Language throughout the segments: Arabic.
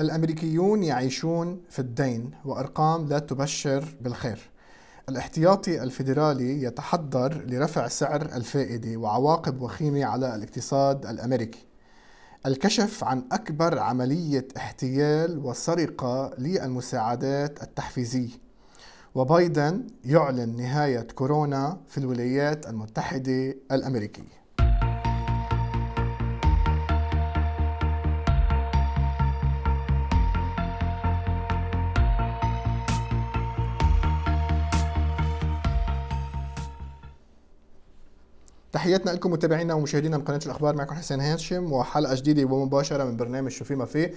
الأمريكيون يعيشون في الدين وأرقام لا تبشر بالخير الاحتياطي الفيدرالي يتحضر لرفع سعر الفائدة وعواقب وخيمة على الاقتصاد الأمريكي الكشف عن أكبر عملية احتيال وسرقة للمساعدات التحفيزية وبايدن يعلن نهاية كورونا في الولايات المتحدة الأمريكية تحياتنا لكم متابعينا ومشاهدينا من قناه الاخبار معكم حسين هاشم وحلقه جديده ومباشره من برنامج شو ما فيه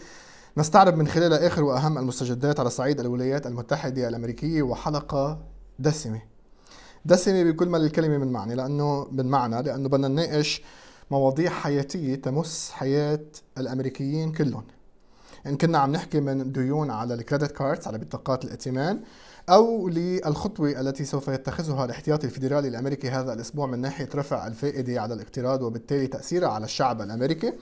نستعرض من خلال اخر واهم المستجدات على صعيد الولايات المتحده الامريكيه وحلقه دسمه دسمه بكل ما للكلمه من معنى لانه من معنى لانه بدنا نناقش مواضيع حياتيه تمس حياه الامريكيين كلهم ان كنا عم نحكي من ديون على الكريدت كاردز على بطاقات الائتمان أو للخطوة التي سوف يتخذها الاحتياطي الفيدرالي الأمريكي هذا الأسبوع من ناحية رفع الفائدة على الاقتراض وبالتالي تأثيرها على الشعب الأمريكي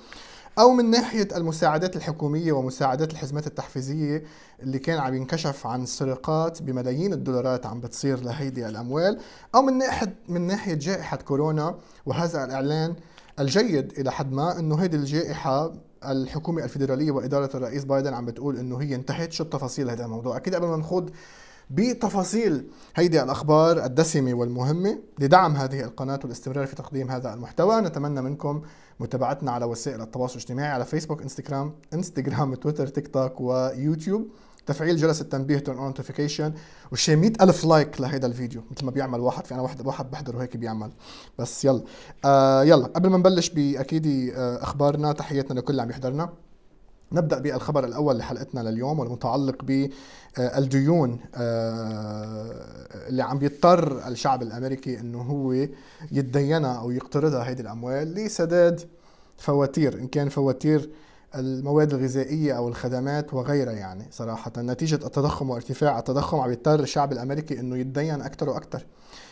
أو من ناحية المساعدات الحكومية ومساعدات الحزمات التحفيزية اللي كان عم ينكشف عن سرقات بملايين الدولارات عم بتصير لهيدي الأموال أو من ناحية من ناحية جائحة كورونا وهذا الإعلان الجيد إلى حد ما إنه هيدي الجائحة الحكومة الفيدرالية وإدارة الرئيس بايدن عم بتقول إنه هي انتهت شو التفاصيل هذا الموضوع أكيد قبل ما نخوض بتفاصيل هيدي الأخبار الدسمة والمهمة لدعم هذه القناة والاستمرار في تقديم هذا المحتوى نتمنى منكم متابعتنا على وسائل التواصل الاجتماعي على فيسبوك انستغرام انستغرام تويتر تيك توك ويوتيوب تفعيل جرس التنبيه تون اون نوتيفيكيشن وشي 100 الف لايك لهيدا الفيديو مثل ما بيعمل واحد في انا واحد واحد بحضره هيك بيعمل بس يلا آه يلا قبل ما نبلش باكيد آه اخبارنا تحياتنا لكل اللي عم يحضرنا نبدا بالخبر الاول لحلقتنا لليوم والمتعلق بالديون آه، آه، اللي عم بيضطر الشعب الامريكي انه هو يتدينها او يقترضها هيدي الاموال لسداد فواتير ان كان فواتير المواد الغذائية أو الخدمات وغيرها يعني صراحة نتيجة التضخم وارتفاع التضخم عم يضطر الشعب الأمريكي إنه يتدين أكثر وأكثر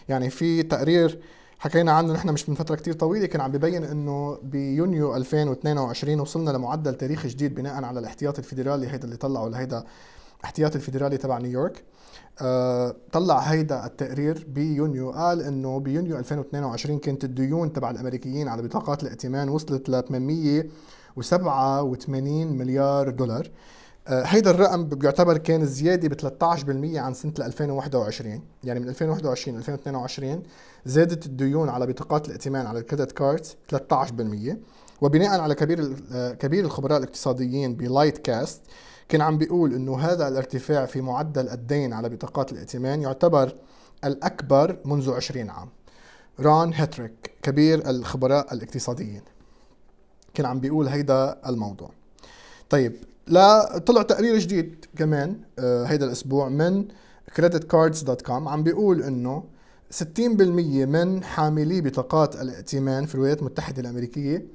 يعني في تقرير حكينا عنه نحن مش من فتره كتير طويله كان عم ببين انه بيونيو 2022 وصلنا لمعدل تاريخ جديد بناء على الاحتياط الفيدرالي هيدا اللي طلعه لهيدا الاحتياطي الفيدرالي تبع نيويورك أه طلع هيدا التقرير بيونيو قال انه بيونيو 2022 كانت الديون تبع الامريكيين على بطاقات الائتمان وصلت ل 887 مليار دولار آه، هيدا الرقم بيعتبر كان زيادة ب 13% عن سنة 2021 يعني من 2021 ل 2022 زادت الديون على بطاقات الائتمان على الكريدت كاردز 13% وبناء على كبير آه، كبير الخبراء الاقتصاديين بلايت كاست كان عم بيقول انه هذا الارتفاع في معدل الدين على بطاقات الائتمان يعتبر الاكبر منذ 20 عام ران هاتريك كبير الخبراء الاقتصاديين كان عم بيقول هيدا الموضوع طيب لا طلع تقرير جديد كمان آه، هيدا الاسبوع من creditcards.com عم بيقول انه 60% من حاملي بطاقات الائتمان في الولايات المتحده الامريكيه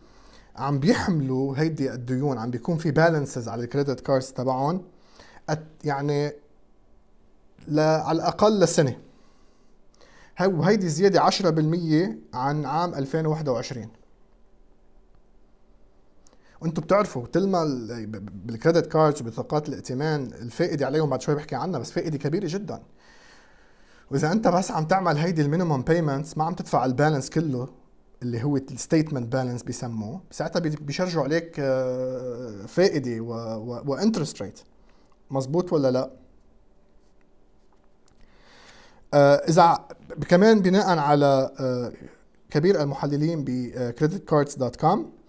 عم بيحملوا هيدي الديون عم بيكون في بالانسز على الكريدت كاردز تبعهم يعني على الاقل لسنه وهيدي زياده 10% عن عام 2021 وانتم بتعرفوا تلما بالكريدت كاردز وبطاقات الائتمان الفائده عليهم بعد شوي بحكي عنها بس فائده كبيره جدا واذا انت بس عم تعمل هيدي المينيمم بيمنتس ما عم تدفع البالانس كله اللي هو الستيتمنت بالانس بسموه ساعتها بيشرجوا عليك آه، فائده وانترست ريت مزبوط ولا لا آه، اذا كمان بناء على آه، كبير المحللين بكريدت كاردز دوت كوم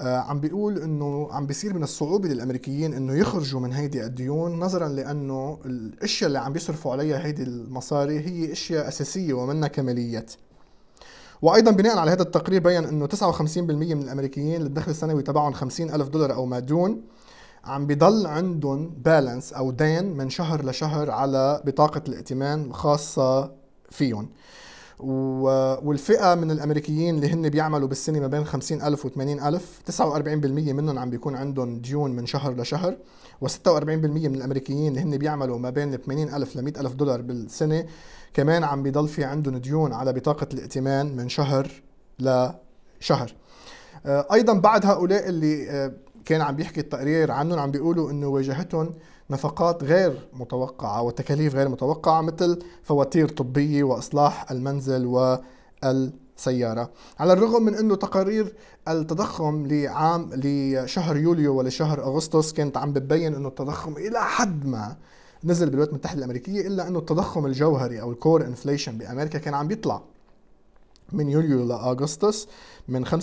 آه، عم بيقول انه عم بيصير من الصعوبه للامريكيين انه يخرجوا من هيدي الديون نظرا لانه الاشياء اللي عم بيصرفوا عليها هيدي المصاري هي اشياء اساسيه ومنها كماليات وايضا بناء على هذا التقرير بين انه 59% من الامريكيين الدخل السنوي تبعهم 50 الف دولار او ما دون عم بضل عندهم بالانس او دين من شهر لشهر على بطاقه الائتمان الخاصه فيهم والفئة من الأمريكيين اللي هن بيعملوا بالسنة ما بين 50000 و 80000 49% منهم عم بيكون عندهم ديون من شهر لشهر و46% من الأمريكيين اللي هن بيعملوا ما بين 80000 ل 100000 دولار بالسنة كمان عم بيضل في عندهم ديون على بطاقة الائتمان من شهر لشهر آه، أيضا بعد هؤلاء اللي آه، كان عم بيحكي التقرير عنهم عم بيقولوا انه واجهتهم نفقات غير متوقعة وتكاليف غير متوقعة مثل فواتير طبية وإصلاح المنزل والسيارة على الرغم من أنه تقارير التضخم لعام لشهر يوليو ولشهر أغسطس كانت عم بتبين أنه التضخم إلى حد ما نزل بالولايات المتحدة الأمريكية إلا أنه التضخم الجوهري أو الكور انفليشن بأمريكا كان عم بيطلع من يوليو لاغسطس من 5.9%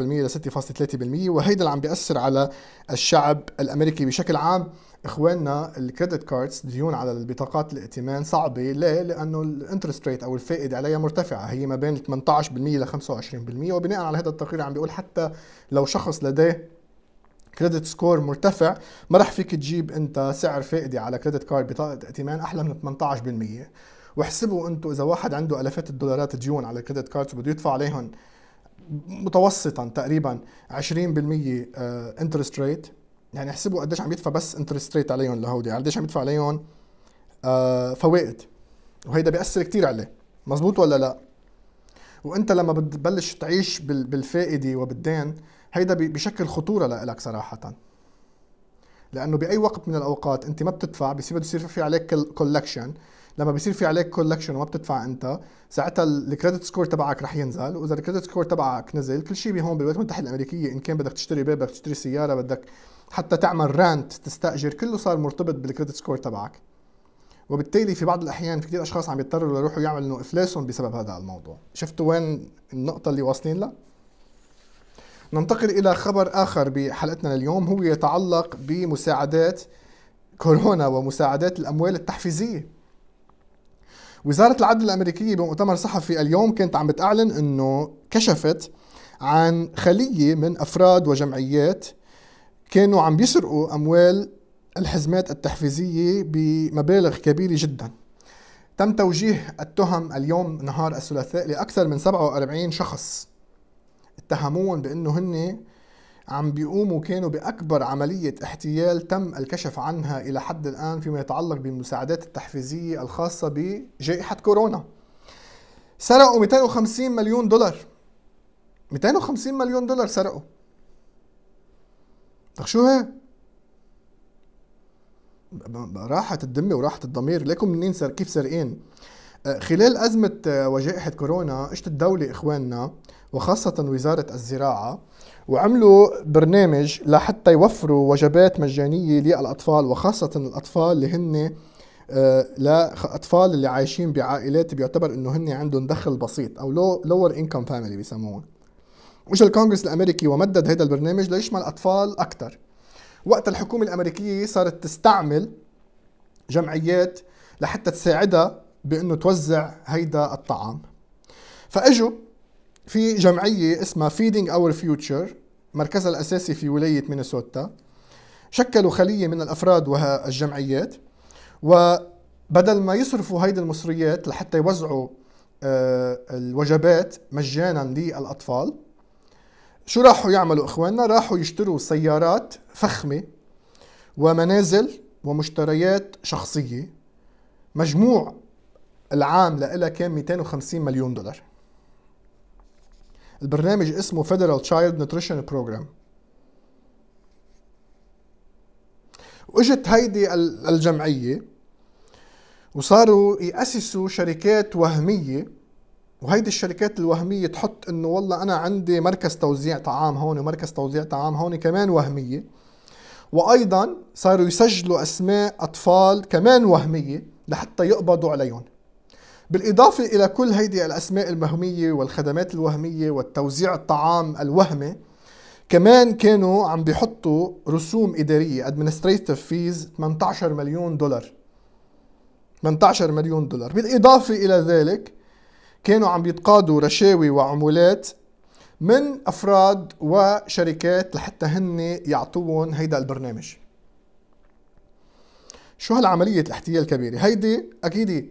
ل 6.3% وهيدا اللي عم بياثر على الشعب الامريكي بشكل عام اخواننا الكريدت كاردز ديون على البطاقات الائتمان صعبه ليه؟ لانه الانترست ريت او الفائده عليها مرتفعه هي ما بين 18% ل 25% وبناء على هذا التقرير عم بيقول حتى لو شخص لديه كريدت سكور مرتفع ما راح فيك تجيب انت سعر فائده على كريدت كارد بطاقه ائتمان احلى من 18% واحسبوا انتم اذا واحد عنده الافات الدولارات ديون على الكريدت كاردز وبده يدفع عليهم متوسطا تقريبا 20% انترست ريت يعني احسبوا قديش عم يدفع بس انترست ريت عليهم لهودي يعني قديش عم يدفع عليهم آه، فوائد وهيدا بيأثر كثير عليه مزبوط ولا لا وانت لما بتبلش تعيش بالفائده وبالدين هيدا بشكل خطوره لإلك صراحه لانه باي وقت من الاوقات انت ما بتدفع بصير بده يصير في عليك كولكشن لما بصير في عليك كولكشن وما بتدفع انت ساعتها الكريدت سكور تبعك رح ينزل واذا الكريدت سكور تبعك نزل كل شيء بهون بالولايات المتحده الامريكيه ان كان بدك تشتري بيت بدك تشتري سياره بدك حتى تعمل رانت تستاجر كله صار مرتبط بالكريدت سكور تبعك وبالتالي في بعض الاحيان في كثير اشخاص عم يضطروا يروحوا يعملوا انه افلاسهم بسبب هذا الموضوع شفتوا وين النقطه اللي واصلين لها ننتقل الى خبر اخر بحلقتنا اليوم هو يتعلق بمساعدات كورونا ومساعدات الاموال التحفيزيه وزاره العدل الامريكيه بمؤتمر صحفي اليوم كانت عم بتعلن انه كشفت عن خليه من افراد وجمعيات كانوا عم بيسرقوا أموال الحزمات التحفيزية بمبالغ كبيرة جدا تم توجيه التهم اليوم نهار الثلاثاء لأكثر من 47 شخص اتهموهم بأنه هن عم بيقوموا كانوا بأكبر عملية احتيال تم الكشف عنها إلى حد الآن فيما يتعلق بالمساعدات التحفيزية الخاصة بجائحة كورونا سرقوا 250 مليون دولار 250 مليون دولار سرقوا طب شو هي؟ راحت الدمة وراحت الضمير لكم منين سر كيف سرقين آه، خلال أزمة آه، وجائحة كورونا اجت الدولة إخواننا وخاصة وزارة الزراعة وعملوا برنامج لحتى يوفروا وجبات مجانية للأطفال وخاصة الأطفال اللي هن آه، لأطفال اللي عايشين بعائلات بيعتبر إنه هن عندهم دخل بسيط أو لو لور انكم فاميلي بيسموهم وإجا الكونغرس الأمريكي ومدد هذا البرنامج ليشمل أطفال أكثر وقت الحكومة الأمريكية صارت تستعمل جمعيات لحتى تساعدها بأنه توزع هيدا الطعام فأجوا في جمعية اسمها Feeding Our Future مركزها الأساسي في ولاية مينيسوتا شكلوا خلية من الأفراد والجمعيات وبدل ما يصرفوا هيدي المصريات لحتى يوزعوا آه، الوجبات مجانا للأطفال شو راحوا يعملوا اخواننا؟ راحوا يشتروا سيارات فخمه ومنازل ومشتريات شخصيه مجموع العام لها كان 250 مليون دولار البرنامج اسمه Federal Child Nutrition Program واجت هيدي الجمعيه وصاروا يأسسوا شركات وهميه وهيدي الشركات الوهميه تحط انه والله انا عندي مركز توزيع طعام هون ومركز توزيع طعام هون كمان وهميه وايضا صاروا يسجلوا اسماء اطفال كمان وهميه لحتى يقبضوا عليهم بالاضافه الى كل هيدي الاسماء المهميه والخدمات الوهميه والتوزيع الطعام الوهمي كمان كانوا عم بيحطوا رسوم اداريه administrative fees 18 مليون دولار 18 مليون دولار بالاضافه الى ذلك كانوا عم يتقاضوا رشاوي وعمولات من افراد وشركات لحتى هن يعطوهم هيدا البرنامج شو هالعملية الاحتيال الكبيرة هيدي أكيد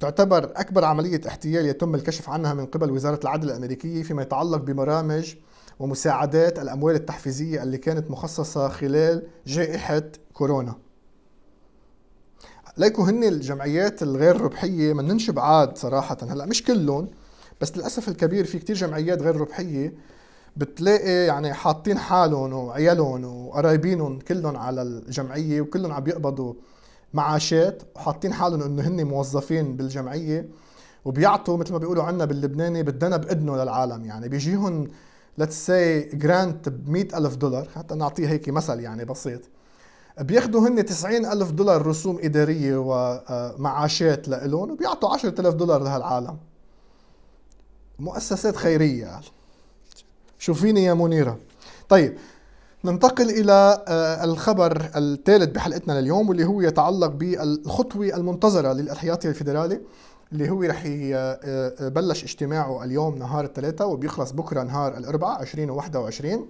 تعتبر أكبر عملية احتيال يتم الكشف عنها من قبل وزارة العدل الأمريكية فيما يتعلق ببرامج ومساعدات الأموال التحفيزية اللي كانت مخصصة خلال جائحة كورونا ليكو هن الجمعيات الغير ربحيه ننشب عاد صراحه هلا مش كلهم بس للاسف الكبير في كتير جمعيات غير ربحيه بتلاقي يعني حاطين حالهم وعيالهم وقرايبينهم كلهم على الجمعيه وكلهم عم يقبضوا معاشات وحاطين حالهم انه هن موظفين بالجمعيه وبيعطوا مثل ما بيقولوا عنا باللبناني بدنا باذنه للعالم يعني بيجيهم لتس سي جرانت ب ألف دولار حتى نعطيه هيك مثل يعني بسيط بياخذوا هن 90 ألف دولار رسوم إدارية ومعاشات آه، لإلهم وبيعطوا 10000 دولار لهالعالم مؤسسات خيرية شوفيني يا منيرة طيب ننتقل إلى آه، الخبر الثالث بحلقتنا لليوم واللي هو يتعلق بالخطوة المنتظرة للإحياطي الفيدرالي اللي هو رح آه، بلش اجتماعه اليوم نهار الثلاثاء وبيخلص بكره نهار الاربعاء 20 و21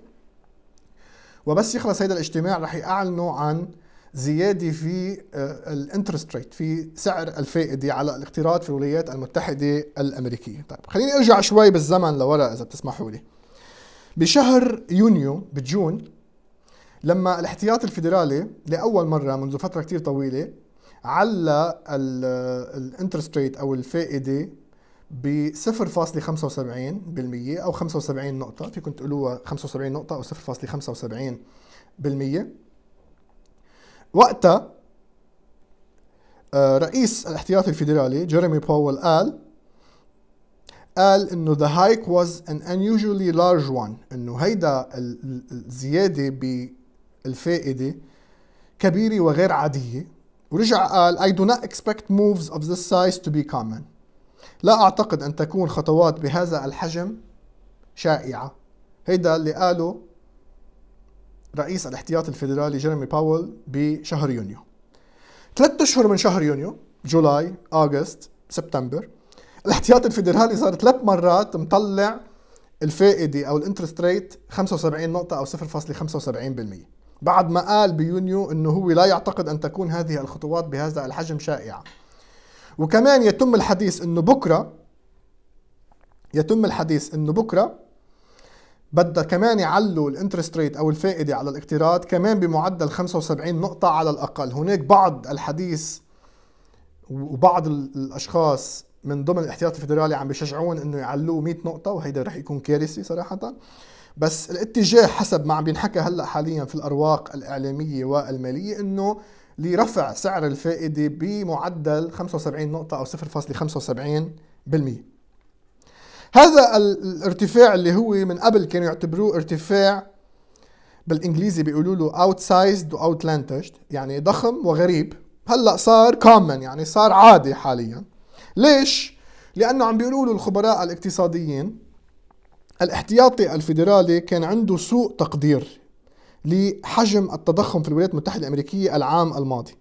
وبس يخلص هيدا الاجتماع رح يعلنوا عن زياده في آه، الانترست ريت في سعر الفائده على الاقتراض في الولايات المتحده الامريكيه طيب خليني ارجع شوي بالزمن لورا اذا بتسمحوا لي بشهر يونيو بجون لما الاحتياط الفيدرالي لاول مره منذ فتره كتير طويله على آه، الانترست ريت او الفائده ب 0.75% او 75 نقطة فيكم تقولوها 75 نقطة او 0.75% وقتها آه، رئيس الاحتياطي الفيدرالي جيريمي باول قال قال انه the hike was an unusually large one انه هيدا الزيادة بالفائدة كبيرة وغير عادية ورجع قال I do not expect moves of this size to be common لا أعتقد أن تكون خطوات بهذا الحجم شائعة هيدا اللي قاله رئيس الاحتياط الفيدرالي جيرمي باول بشهر يونيو ثلاثة أشهر من شهر يونيو جولاي أغسطس سبتمبر الاحتياط الفيدرالي صار ثلاث مرات مطلع الفائدة أو الانترست ريت 75 نقطة أو 0.75% بعد ما قال بيونيو أنه هو لا يعتقد أن تكون هذه الخطوات بهذا الحجم شائعة وكمان يتم الحديث انه بكره يتم الحديث انه بكره بدها كمان يعلوا الانترست ريت او الفائده على الاقتراض كمان بمعدل 75 نقطه على الاقل هناك بعض الحديث وبعض الاشخاص من ضمن الاحتياط الفيدرالي عم بيشجعون انه يعلوه 100 نقطه وهيدا رح يكون كارثي صراحه بس الاتجاه حسب ما عم بينحكى هلا حاليا في الارواق الاعلاميه والماليه انه لرفع سعر الفائدة بمعدل 75 نقطة أو 0.75% هذا الارتفاع اللي هو من قبل كانوا يعتبروه ارتفاع بالانجليزي بيقولوا له outsized و outlandished يعني ضخم وغريب هلا صار common يعني صار عادي حاليا ليش؟ لانه عم بيقولوا له الخبراء الاقتصاديين الاحتياطي الفيدرالي كان عنده سوء تقدير لحجم التضخم في الولايات المتحدة الأمريكية العام الماضي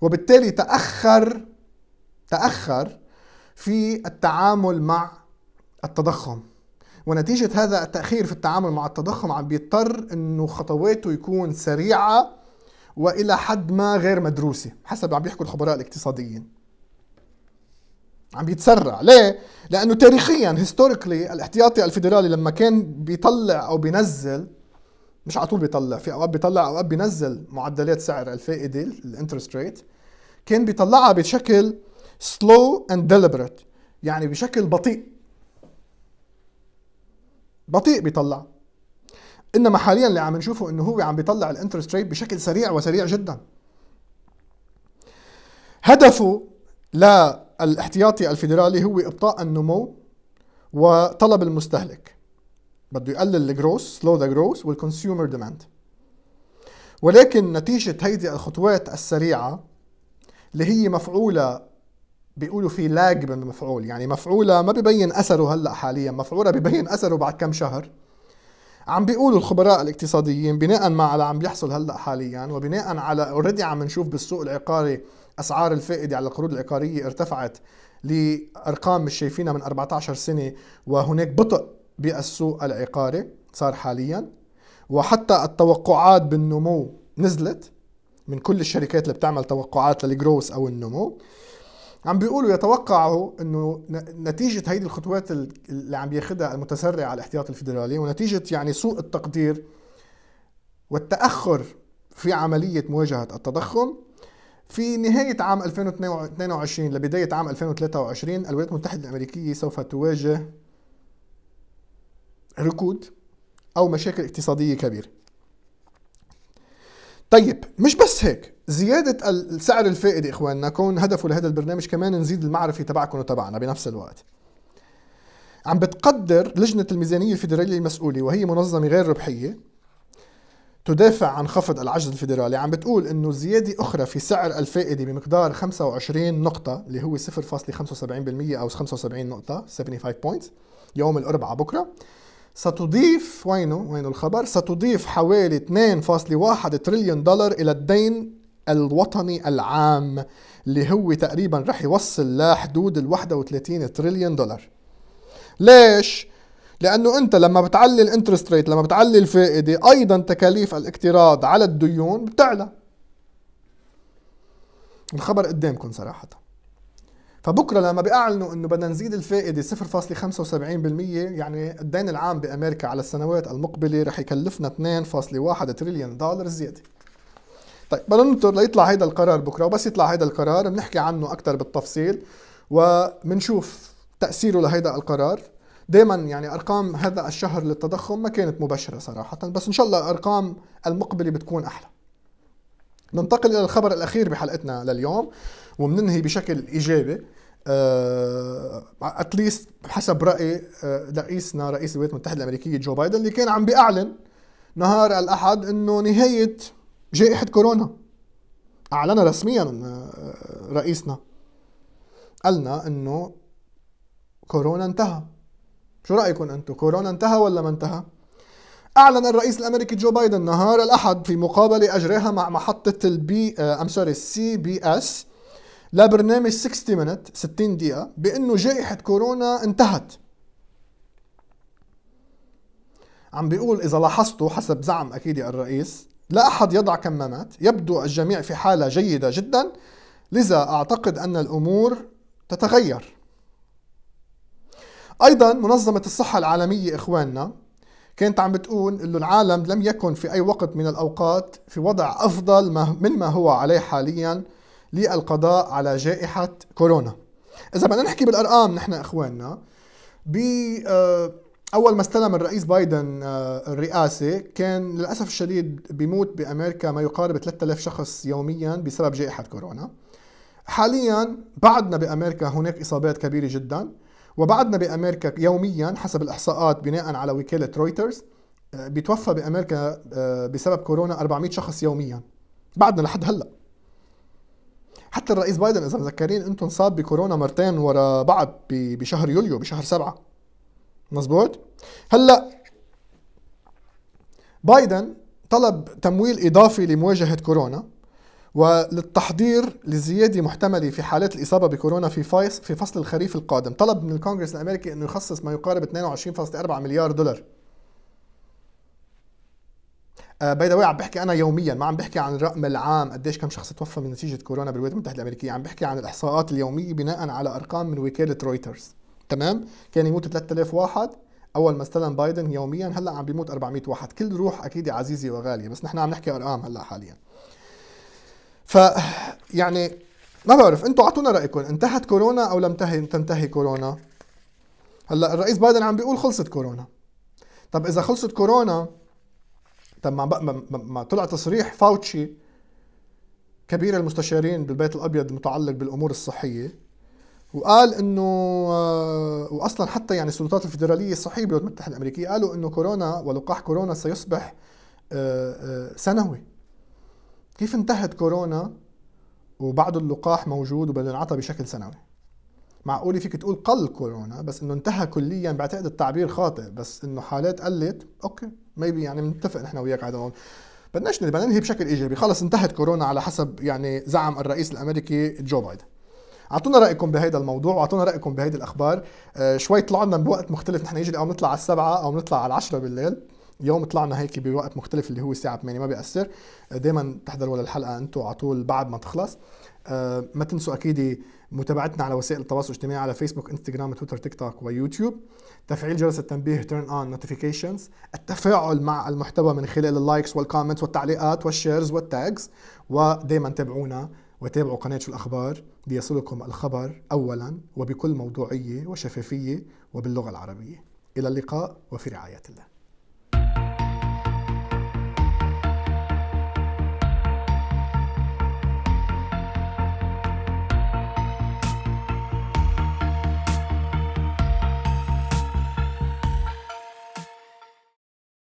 وبالتالي تأخر تأخر في التعامل مع التضخم ونتيجة هذا التأخير في التعامل مع التضخم عم بيضطر أنه خطواته يكون سريعة وإلى حد ما غير مدروسة حسب عم بيحكوا الخبراء الاقتصاديين عم بيتسرع ليه؟ لأنه تاريخيا هيستوريكلي الاحتياطي الفيدرالي لما كان بيطلع أو بينزل مش على طول بيطلع في اوقات بيطلع اوقات بينزل معدلات سعر الفائده الانترست ريت كان بيطلعها بشكل سلو اند deliberate يعني بشكل بطيء بطيء بيطلع انما حاليا اللي عم نشوفه انه هو عم بيطلع الانترست ريت بشكل سريع وسريع جدا هدفه للاحتياطي الفيدرالي هو ابطاء النمو وطلب المستهلك بده يقلل الجروس سلو ذا جروس والكونسيومر ديماند ولكن نتيجة هيدي الخطوات السريعة اللي هي مفعولة بيقولوا في لاج بالمفعول يعني مفعولة ما ببين أثره هلأ حاليا مفعولة ببين أثره بعد كم شهر عم بيقولوا الخبراء الاقتصاديين بناء مع على عم بيحصل هلا حاليا وبناء على اوريدي عم نشوف بالسوق العقاري اسعار الفائده على القروض العقاريه ارتفعت لارقام مش شايفينها من 14 سنه وهناك بطء بالسوق العقاري صار حاليا وحتى التوقعات بالنمو نزلت من كل الشركات اللي بتعمل توقعات للجروس او النمو عم بيقولوا يتوقعوا انه نتيجه هيدي الخطوات اللي عم ياخذها المتسرع على الاحتياط الفيدرالي ونتيجه يعني سوء التقدير والتاخر في عمليه مواجهه التضخم في نهاية عام 2022 لبداية عام 2023 الولايات المتحدة الأمريكية سوف تواجه ركود او مشاكل اقتصاديه كبيره طيب مش بس هيك زيادة السعر الفائدة إخواننا كون هدفه لهذا البرنامج كمان نزيد المعرفة تبعكم وتبعنا بنفس الوقت عم بتقدر لجنة الميزانية الفيدرالية المسؤولة وهي منظمة غير ربحية تدافع عن خفض العجز الفيدرالي عم بتقول انه زيادة اخرى في سعر الفائدة بمقدار 25 نقطة اللي هو 0.75% او 75 نقطة 75 بوينتس يوم الاربعاء بكره ستضيف وينه وينه الخبر ستضيف حوالي 2.1 تريليون دولار إلى الدين الوطني العام اللي هو تقريبا رح يوصل لحدود ال 31 تريليون دولار ليش؟ لانه انت لما بتعلي الانترست ريت لما بتعلي الفائده ايضا تكاليف الاقتراض على الديون بتعلى الخبر قدامكم صراحه فبكره لما بيعلنوا انه بدنا نزيد الفائده 0.75% يعني الدين العام بامريكا على السنوات المقبله رح يكلفنا 2.1 تريليون دولار زياده طيب بدنا ننطر ليطلع هيدا القرار بكره وبس يطلع هيدا القرار بنحكي عنه اكثر بالتفصيل وبنشوف تاثيره لهيدا القرار دائما يعني ارقام هذا الشهر للتضخم ما كانت مبشره صراحه بس ان شاء الله الارقام المقبله بتكون احلى ننتقل الى الخبر الاخير بحلقتنا لليوم وبننهي بشكل ايجابي اتليست آه، حسب راي آه، رئيسنا رئيس الولايات المتحده الامريكيه جو بايدن اللي كان عم بيعلن نهار الاحد انه نهايه جائحه كورونا اعلنها رسميا آه، رئيسنا قالنا انه كورونا انتهى شو رايكم انتم كورونا انتهى ولا ما انتهى اعلن الرئيس الامريكي جو بايدن نهار الاحد في مقابله اجراها مع محطه البي ام سوري السي بي اس لبرنامج 60 مينت 60 دقيقة بأنه جائحة كورونا انتهت عم بيقول إذا لاحظتوا حسب زعم أكيد الرئيس لا أحد يضع كمامات يبدو الجميع في حالة جيدة جدا لذا أعتقد أن الأمور تتغير أيضا منظمة الصحة العالمية إخواننا كانت عم بتقول انه العالم لم يكن في اي وقت من الاوقات في وضع افضل مما هو عليه حاليا للقضاء على جائحة كورونا إذا بدنا نحكي بالأرقام نحن إخواننا ب آه، أول ما استلم الرئيس بايدن آه، الرئاسة كان للأسف الشديد بيموت بأمريكا ما يقارب 3000 شخص يوميا بسبب جائحة كورونا حاليا بعدنا بأمريكا هناك إصابات كبيرة جدا وبعدنا بأمريكا يوميا حسب الإحصاءات بناء على وكالة رويترز آه، بيتوفى بأمريكا بسبب كورونا 400 شخص يوميا بعدنا لحد هلأ حتى الرئيس بايدن اذا مذكرين انتم انصاب بكورونا مرتين ورا بعض بشهر يوليو بشهر سبعة مزبوط هلا بايدن طلب تمويل اضافي لمواجهه كورونا وللتحضير لزياده محتمله في حالات الاصابه بكورونا في فايس في فصل الخريف القادم، طلب من الكونغرس الامريكي انه يخصص ما يقارب 22.4 مليار دولار باي آه، ذا عم بحكي انا يوميا ما عم بحكي عن الرقم العام قديش كم شخص توفى من نتيجه كورونا بالولايات المتحده الامريكيه عم بحكي عن الاحصاءات اليوميه بناء على ارقام من وكاله رويترز تمام كان يموت 3000 واحد اول ما استلم بايدن يوميا هلا عم بيموت 400 واحد كل روح اكيد عزيزي وغاليه بس نحن عم نحكي ارقام هلا حاليا ف يعني ما بعرف انتم اعطونا رايكم انتهت كورونا او لم تنتهي تنتهي كورونا هلا الرئيس بايدن عم بيقول خلصت كورونا طب اذا خلصت كورونا طب ما, ما ما طلع تصريح فاوتشي كبير المستشارين بالبيت الابيض المتعلق بالامور الصحيه وقال انه آه، واصلا حتى يعني السلطات الفدراليه الصحيه بالولايات المتحده الامريكيه قالوا انه كورونا ولقاح كورونا سيصبح آه، آه، سنوي كيف انتهت كورونا وبعد اللقاح موجود وبده ينعطى بشكل سنوي معقول فيك تقول قل كورونا بس انه انتهى كليا بعتقد التعبير خاطئ بس انه حالات قلت اوكي ميبي يعني بنتفق نحن وياك على هون بدناش بدنا ننهي بشكل ايجابي خلص انتهت كورونا على حسب يعني زعم الرئيس الامريكي جو بايدن اعطونا رايكم بهذا الموضوع واعطونا رايكم بهيدي الاخبار آه شوي طلعنا بوقت مختلف نحن يجي او نطلع على السبعة او نطلع على العشرة بالليل يوم طلعنا هيك بوقت مختلف اللي هو الساعه 8 ما بيأثر آه، دائما تحضروا للحلقه انتم على طول بعد ما تخلص آه، ما تنسوا اكيد متابعتنا على وسائل التواصل الاجتماعي على فيسبوك انستغرام تويتر تيك توك ويوتيوب تفعيل جرس التنبيه تيرن اون نوتيفيكيشنز التفاعل مع المحتوى من خلال اللايكس والكومنتس والتعليقات والشيرز والتاجز ودائما تابعونا وتابعوا قناة شو الأخبار ليصلكم الخبر أولا وبكل موضوعية وشفافية وباللغة العربية إلى اللقاء وفي رعاية الله